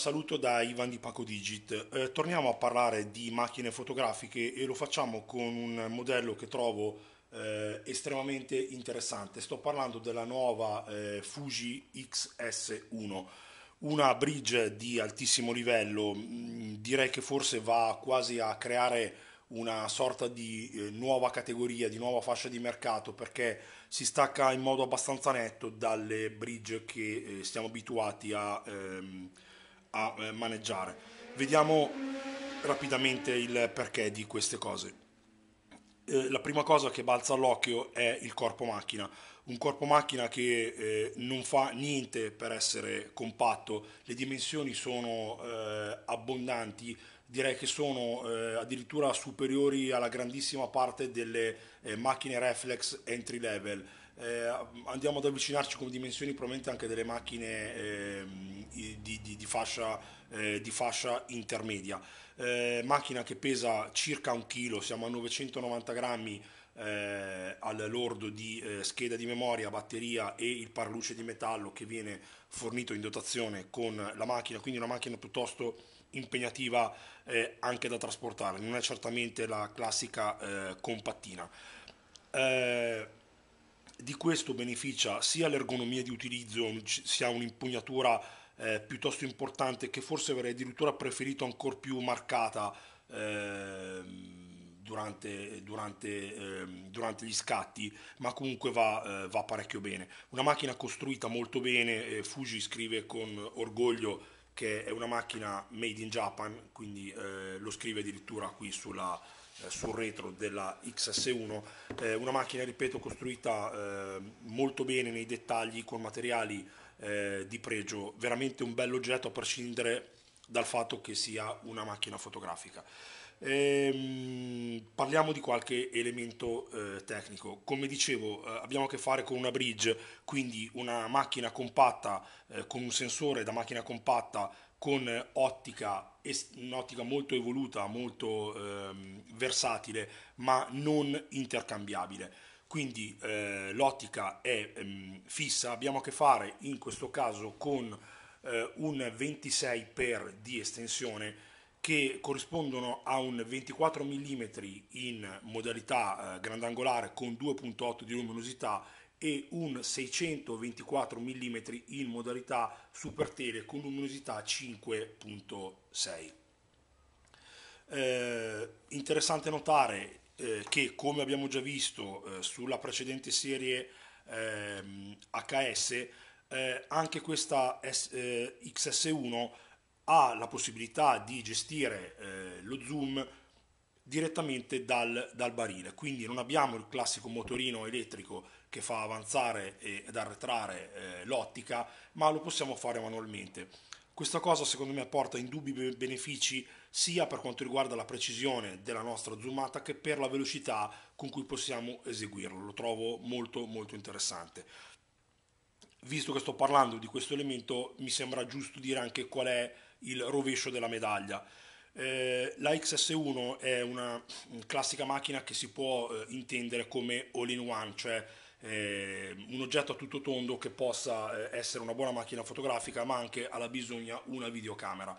saluto da Ivan di Paco Digit. Eh, torniamo a parlare di macchine fotografiche e lo facciamo con un modello che trovo eh, estremamente interessante. Sto parlando della nuova eh, Fuji XS1, una bridge di altissimo livello. Mm, direi che forse va quasi a creare una sorta di eh, nuova categoria, di nuova fascia di mercato perché si stacca in modo abbastanza netto dalle bridge che eh, siamo abituati a ehm, a eh, maneggiare. Vediamo rapidamente il perché di queste cose. Eh, la prima cosa che balza all'occhio è il corpo macchina, un corpo macchina che eh, non fa niente per essere compatto, le dimensioni sono eh, abbondanti, direi che sono eh, addirittura superiori alla grandissima parte delle eh, macchine reflex entry level. andiamo ad avvicinarci con dimensioni probabilmente anche delle macchine ehm, fascia, eh, di fascia intermedia. Eh, macchina che pesa circa un chilo, siamo a 990 grammi eh, al lordo di eh, scheda di memoria, batteria e il paraluce di metallo che viene fornito in dotazione con la macchina, quindi una macchina piuttosto impegnativa eh, anche da trasportare, non è certamente la classica eh, compattina. di questo beneficia sia l'ergonomia di utilizzo, sia un'impugnatura eh, piuttosto importante che forse avrei addirittura preferito ancora più marcata eh, durante, durante, eh, durante, gli scatti, ma comunque va, eh, va, parecchio bene. Una macchina costruita molto bene, Fuji scrive con orgoglio che è una macchina made in Japan, quindi eh, lo scrive addirittura qui sulla, eh, sul retro della XS1, eh, una macchina, ripeto, costruita eh, molto bene nei dettagli con materiali eh, di pregio, veramente un bello oggetto a prescindere dal fatto che sia una macchina fotografica. Ehm, parliamo di qualche elemento eh, tecnico. Come dicevo, eh, abbiamo a che fare con una bridge, quindi una macchina compatta eh, con un sensore da macchina compatta con ottica, un'ottica molto evoluta, molto ehm, versatile, ma non intercambiabile quindi eh, l'ottica è ehm, fissa, abbiamo a che fare in questo caso con eh, un 26 x di estensione che corrispondono a un 24 mm in modalità eh, grandangolare con 2.8 di luminosità e un 624 mm in modalità super tele con luminosità 5.6. Eh, interessante notare eh, che come abbiamo già visto eh, sulla precedente serie ehm, HS, eh, anche questa S, eh, XS1 ha la possibilità di gestire eh, lo zoom direttamente dal, dal, barile, quindi non abbiamo il classico motorino elettrico che fa avanzare ed arretrare l'ottica, ma lo possiamo fare manualmente. Questa cosa secondo me porta indubbi benefici sia per quanto riguarda la precisione della nostra zoomata che per la velocità con cui possiamo eseguirlo. Lo trovo molto molto interessante. Visto che sto parlando di questo elemento mi sembra giusto dire anche qual è il rovescio della medaglia. Eh, la XS1 è una mm, classica macchina che si può eh, intendere come all-in-one, cioè eh, un oggetto a tutto tondo che possa eh, essere una buona macchina fotografica, ma anche alla bisogna una videocamera.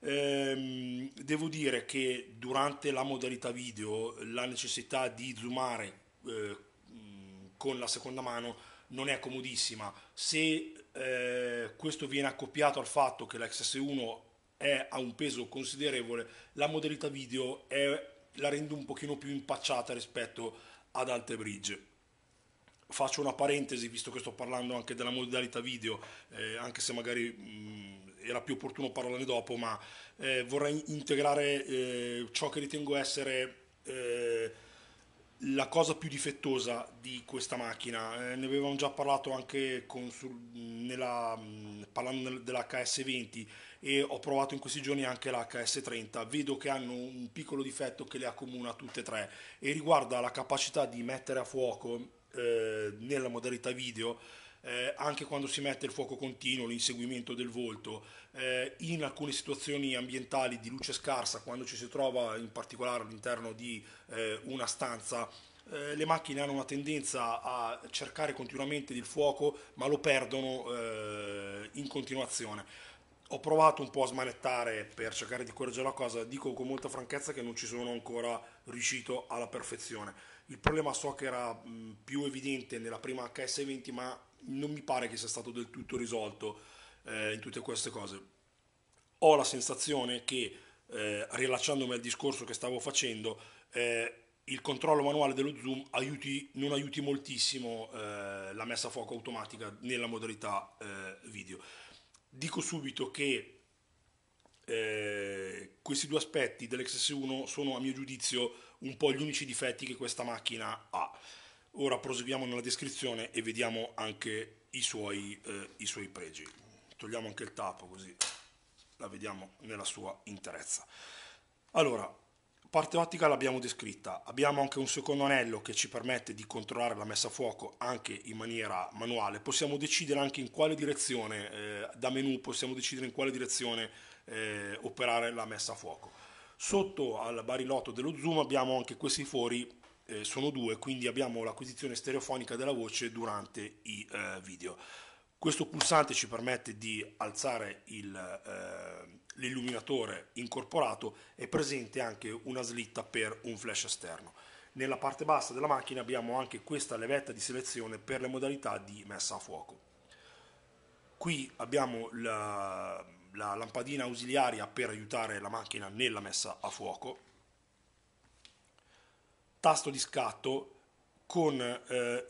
Ehm, devo dire che durante la modalità video la necessità di zoomare eh, con la seconda mano non è comodissima. Se eh, questo viene accoppiato al fatto che la XS1 è a un peso considerevole, la modalità video è, la rende un pochino più impacciata rispetto ad altre bridge faccio una parentesi, visto che sto parlando anche della modalità video, eh, anche se magari mh, mm, era più opportuno parlarne dopo, ma eh, vorrei integrare eh, ciò che ritengo essere eh, la cosa più difettosa di questa macchina. Eh, ne avevamo già parlato anche con, su, nella, mh, mm, parlando dell'HS20 e ho provato in questi giorni anche l'HS30. Vedo che hanno un piccolo difetto che le accomuna tutte e tre e riguarda la capacità di mettere a fuoco eh, nella modalità video eh, anche quando si mette il fuoco continuo, l'inseguimento del volto, eh, in alcune situazioni ambientali di luce scarsa, quando ci si trova in particolare all'interno di eh, una stanza, eh, le macchine hanno una tendenza a cercare continuamente il fuoco, ma lo perdono eh, in continuazione. Ho provato un po' a smanettare per cercare di correggere la cosa, dico con molta franchezza che non ci sono ancora riuscito alla perfezione il problema so che era mh, mm, più evidente nella prima HS20, ma non mi pare che sia stato del tutto risolto eh, in tutte queste cose. Ho la sensazione che, eh, rilacciandomi al discorso che stavo facendo, eh, il controllo manuale dello zoom aiuti, non aiuti moltissimo eh, la messa a fuoco automatica nella modalità eh, video. Dico subito che eh, questi due aspetti dell'XS1 sono a mio giudizio un po' gli unici difetti che questa macchina ha. Ora proseguiamo nella descrizione e vediamo anche i suoi, eh, i suoi pregi. Togliamo anche il tappo così la vediamo nella sua interezza. Allora, parte ottica l'abbiamo descritta, abbiamo anche un secondo anello che ci permette di controllare la messa a fuoco anche in maniera manuale, possiamo decidere anche in quale direzione, eh, da menu possiamo decidere in quale direzione eh, operare la messa a fuoco. Sotto al barilotto dello zoom abbiamo anche questi fori, eh, sono due, quindi abbiamo l'acquisizione stereofonica della voce durante i eh, video. Questo pulsante ci permette di alzare il, eh, l'illuminatore incorporato e presente anche una slitta per un flash esterno. Nella parte bassa della macchina abbiamo anche questa levetta di selezione per le modalità di messa a fuoco. Qui abbiamo la, la lampadina ausiliaria per aiutare la macchina nella messa a fuoco, tasto di scatto con eh,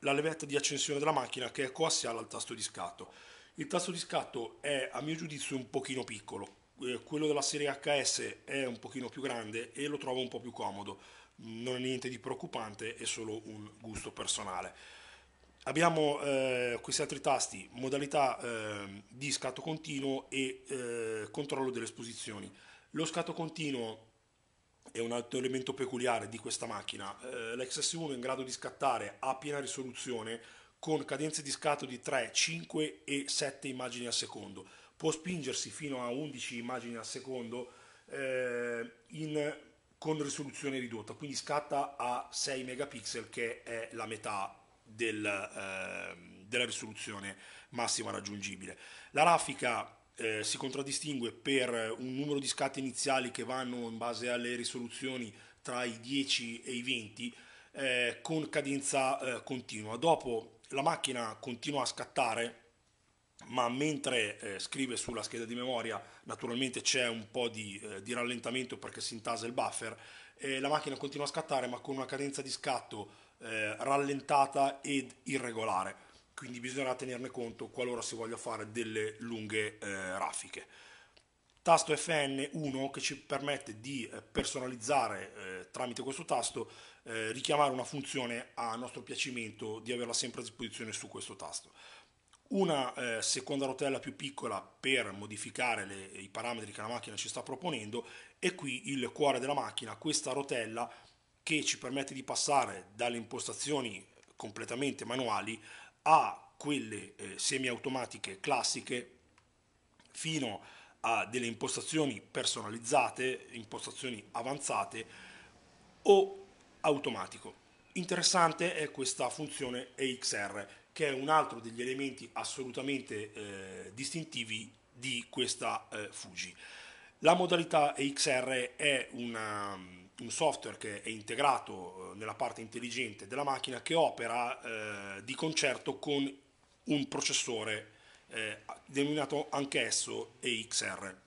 la levetta di accensione della macchina che è coassiale al tasto di scatto. Il tasto di scatto è a mio giudizio un pochino piccolo, eh, quello della serie HS è un pochino più grande e lo trovo un po' più comodo, non è niente di preoccupante, è solo un gusto personale abbiamo eh, questi altri tasti, modalità eh, di scatto continuo e eh, controllo delle esposizioni. Lo scatto continuo è un altro elemento peculiare di questa macchina. Eh, L'XS1 è in grado di scattare a piena risoluzione con cadenze di scatto di 3, 5 e 7 immagini al secondo. Può spingersi fino a 11 immagini al secondo eh, in, con risoluzione ridotta, quindi scatta a 6 megapixel che è la metà del, eh, della risoluzione massima raggiungibile. La raffica eh, si contraddistingue per un numero di scatti iniziali che vanno in base alle risoluzioni tra i 10 e i 20 eh, con cadenza eh, continua. Dopo la macchina continua a scattare, ma mentre eh, scrive sulla scheda di memoria naturalmente c'è un po' di, eh, di rallentamento perché si intasa il buffer, eh, la macchina continua a scattare ma con una cadenza di scatto eh, rallentata ed irregolare, quindi bisognerà tenerne conto qualora si voglia fare delle lunghe eh, raffiche. Tasto FN1 che ci permette di eh, personalizzare eh, tramite questo tasto, eh, richiamare una funzione a nostro piacimento, di averla sempre a disposizione su questo tasto una eh, seconda rotella più piccola per modificare le, i parametri che la macchina ci sta proponendo e qui il cuore della macchina, questa rotella che ci permette di passare dalle impostazioni completamente manuali a quelle eh, semiautomatiche classiche fino a delle impostazioni personalizzate, impostazioni avanzate o automatico. Interessante è questa funzione EXR che è un altro degli elementi assolutamente eh, distintivi di questa eh, Fuji. La modalità EXR è una un software che è integrato eh, nella parte intelligente della macchina che opera eh, di concerto con un processore eh, denominato anch'esso EXR.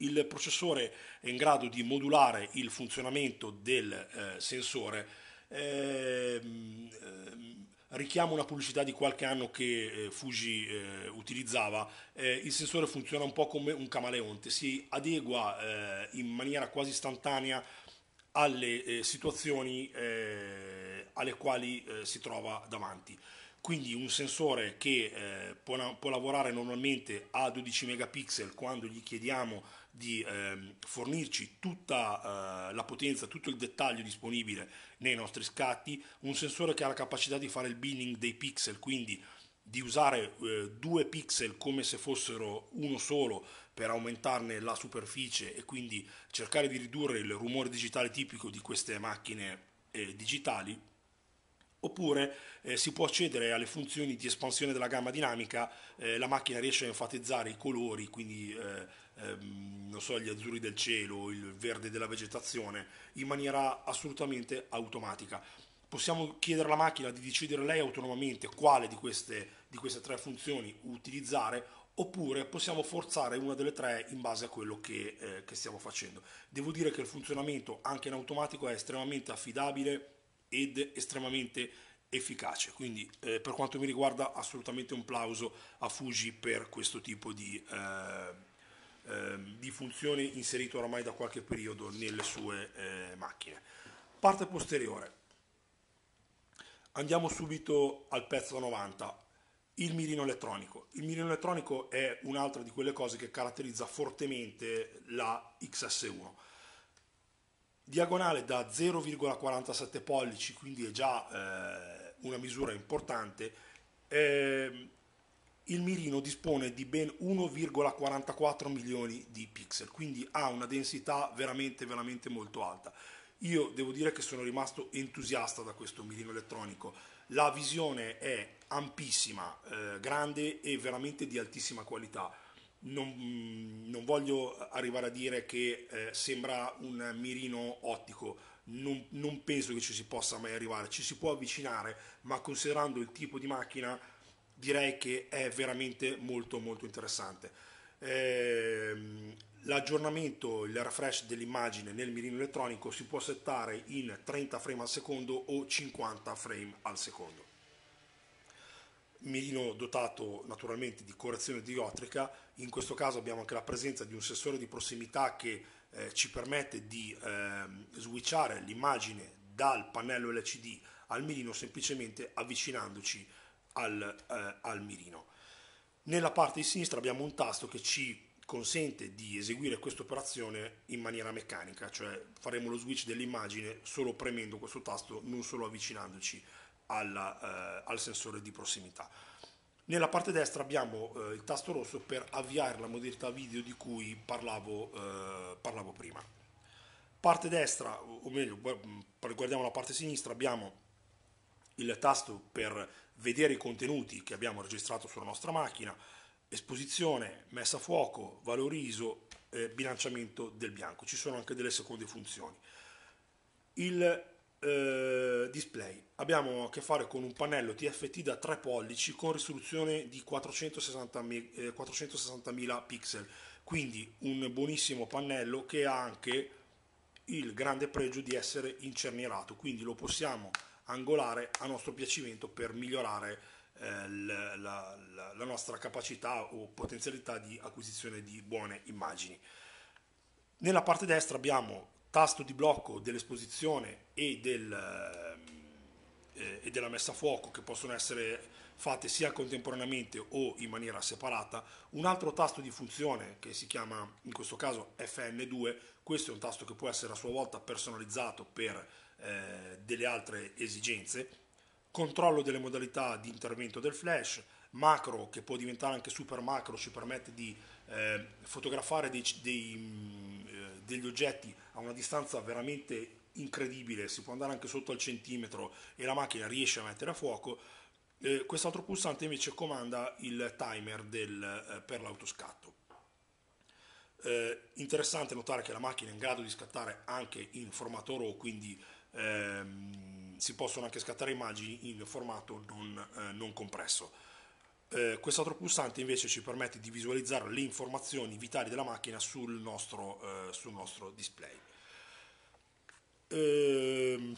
Il processore è in grado di modulare il funzionamento del eh, sensore ehm, ehm, richiamo una pubblicità di qualche anno che eh, Fuji eh, utilizzava, eh, il sensore funziona un po' come un camaleonte, si adegua eh, in maniera quasi istantanea alle eh, situazioni eh, alle quali si trova davanti. Quindi un sensore che può, può lavorare normalmente a 12 megapixel quando gli chiediamo di eh, fornirci tutta eh, la potenza, tutto il dettaglio disponibile nei nostri scatti, un sensore che ha la capacità di fare il binning dei pixel, quindi di usare eh, due pixel come se fossero uno solo per aumentarne la superficie e quindi cercare di ridurre il rumore digitale tipico di queste macchine eh, digitali Oppure eh, si può accedere alle funzioni di espansione della gamma dinamica, eh, la macchina riesce a enfatizzare i colori, quindi eh, ehm, so, gli azzurri del cielo, il verde della vegetazione, in maniera assolutamente automatica. Possiamo chiedere alla macchina di decidere lei autonomamente quale di queste, di queste tre funzioni utilizzare oppure possiamo forzare una delle tre in base a quello che, eh, che stiamo facendo. Devo dire che il funzionamento anche in automatico è estremamente affidabile ed estremamente efficace. Quindi eh, per quanto mi riguarda assolutamente un plauso a Fuji per questo tipo di, eh, eh, di funzione inserito oramai da qualche periodo nelle sue eh, macchine. Parte posteriore. Andiamo subito al pezzo 90, il mirino elettronico. Il mirino elettronico è un'altra di quelle cose che caratterizza fortemente la XS1 diagonale da 0,47 pollici, quindi è già eh, una misura importante, eh, il mirino dispone di ben 1,44 milioni di pixel, quindi ha una densità veramente veramente molto alta. Io devo dire che sono rimasto entusiasta da questo mirino elettronico. La visione è ampissima, eh, grande e veramente di altissima qualità non, non, voglio arrivare a dire che eh, sembra un mirino ottico, non, non, penso che ci si possa mai arrivare, ci si può avvicinare, ma considerando il tipo di macchina direi che è veramente molto molto interessante. Eh, l'aggiornamento, il refresh dell'immagine nel mirino elettronico si può settare in 30 frame al secondo o 50 frame al secondo mirino dotato naturalmente di correzione diottrica, in questo caso abbiamo anche la presenza di un sensore di prossimità che eh, ci permette di eh, switchare l'immagine dal pannello LCD al mirino semplicemente avvicinandoci al, eh, al mirino. Nella parte di sinistra abbiamo un tasto che ci consente di eseguire questa operazione in maniera meccanica, cioè faremo lo switch dell'immagine solo premendo questo tasto, non solo avvicinandoci alla, eh, al sensore di prossimità. Nella parte destra abbiamo eh, il tasto rosso per avviare la modalità video di cui parlavo, eh, parlavo prima. Parte destra, o meglio, guardiamo la parte sinistra, abbiamo il tasto per vedere i contenuti che abbiamo registrato sulla nostra macchina, esposizione, messa a fuoco, valore ISO, eh, bilanciamento del bianco. Ci sono anche delle seconde funzioni. Il eh, display. Abbiamo a che fare con un pannello TFT da 3 pollici con risoluzione di 460, eh, 460 pixel, quindi un buonissimo pannello che ha anche il grande pregio di essere incernierato, quindi lo possiamo angolare a nostro piacimento per migliorare eh, la, la, la, nostra capacità o potenzialità di acquisizione di buone immagini. Nella parte destra abbiamo tasto di blocco dell'esposizione e, del, eh, eh, e, della messa a fuoco che possono essere fatte sia contemporaneamente o in maniera separata, un altro tasto di funzione che si chiama in questo caso FN2, questo è un tasto che può essere a sua volta personalizzato per eh, delle altre esigenze, controllo delle modalità di intervento del flash, macro che può diventare anche super macro, ci permette di eh, fotografare dei, dei mm, degli oggetti a una distanza veramente incredibile, si può andare anche sotto al centimetro e la macchina riesce a mettere a fuoco. Eh, quest'altro pulsante invece comanda il timer del, eh, per l'autoscatto. Eh, interessante notare che la macchina è in grado di scattare anche in formato RAW, quindi ehm, si possono anche scattare immagini in formato non, eh, non compresso. Eh, altro pulsante invece ci permette di visualizzare le informazioni vitali della macchina sul nostro, eh, sul nostro display. Eh,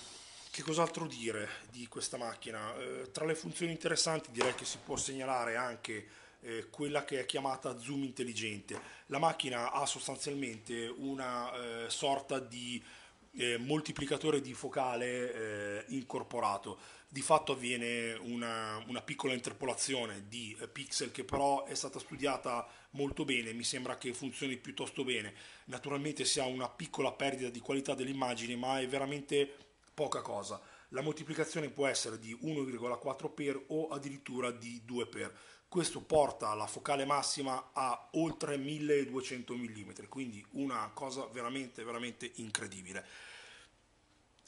che cos'altro dire di questa macchina? Eh, tra le funzioni interessanti direi che si può segnalare anche eh, quella che è chiamata zoom intelligente. La macchina ha sostanzialmente una eh, sorta di eh, moltiplicatore di focale eh, incorporato. Di fatto avviene una, una piccola interpolazione di eh, pixel che però è stata studiata molto bene, mi sembra che funzioni piuttosto bene. Naturalmente si ha una piccola perdita di qualità dell'immagine, ma è veramente poca cosa. La moltiplicazione può essere di 1,4 x o addirittura di 2 x questo porta la focale massima a oltre 1200 mm, quindi una cosa veramente, veramente incredibile.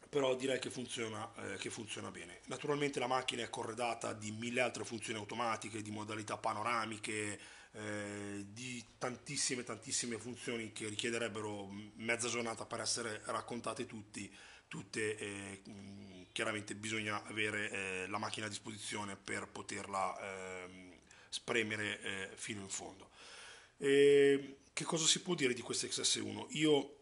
Però direi che funziona, eh, che funziona bene. Naturalmente la macchina è corredata di mille altre funzioni automatiche, di modalità panoramiche, eh, di tantissime, tantissime funzioni che richiederebbero mezza giornata per essere raccontate tutti, tutte eh, chiaramente bisogna avere eh, la macchina a disposizione per poterla eh, spremere eh, fino in fondo. E ehm, che cosa si può dire di questa XS1? Io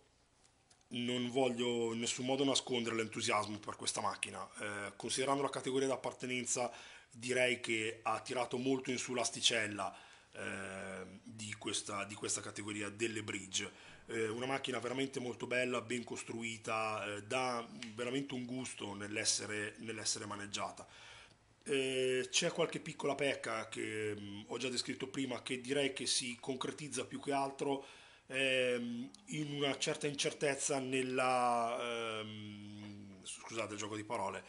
non voglio in nessun modo nascondere l'entusiasmo per questa macchina, eh, considerando la categoria d'appartenenza direi che ha tirato molto in su l'asticella eh, di, questa, di, questa, categoria delle bridge, eh, una macchina veramente molto bella, ben costruita, eh, dà veramente un gusto nell'essere, nell'essere maneggiata eh, c'è qualche piccola pecca che mh, mm, ho già descritto prima che direi che si concretizza più che altro ehm, in una certa incertezza nella... Ehm, scusate il gioco di parole.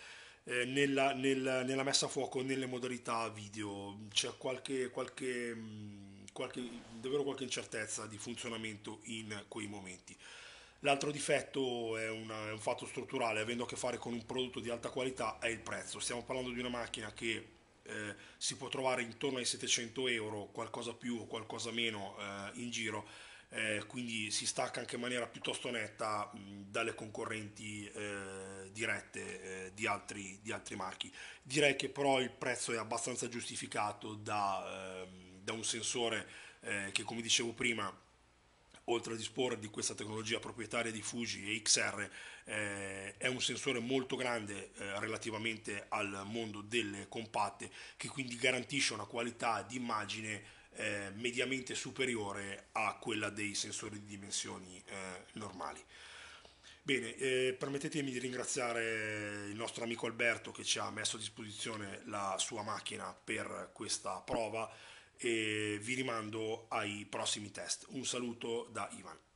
Eh, nella, nel, nella, messa a fuoco nelle modalità video c'è qualche, qualche, mm, qualche, davvero qualche incertezza di funzionamento in quei momenti. L'altro difetto è, una, è un fatto strutturale, avendo a che fare con un prodotto di alta qualità, è il prezzo. Stiamo parlando di una macchina che eh, si può trovare intorno ai 700 euro, qualcosa più o qualcosa meno eh, in giro, eh, quindi si stacca anche in maniera piuttosto netta mh, dalle concorrenti eh, dirette eh, di altri, di, altri, marchi. Direi che però il prezzo è abbastanza giustificato da, ehm, da un sensore eh, che, come dicevo prima, oltre a disporre di questa tecnologia proprietaria di Fuji e XR, eh, è un sensore molto grande eh, relativamente al mondo delle compatte, che quindi garantisce una qualità di immagine eh, mediamente superiore a quella dei sensori di dimensioni eh, normali. Bene, eh, permettetemi di ringraziare il nostro amico Alberto che ci ha messo a disposizione la sua macchina per questa prova e vi rimando ai prossimi test. Un saluto da Ivan.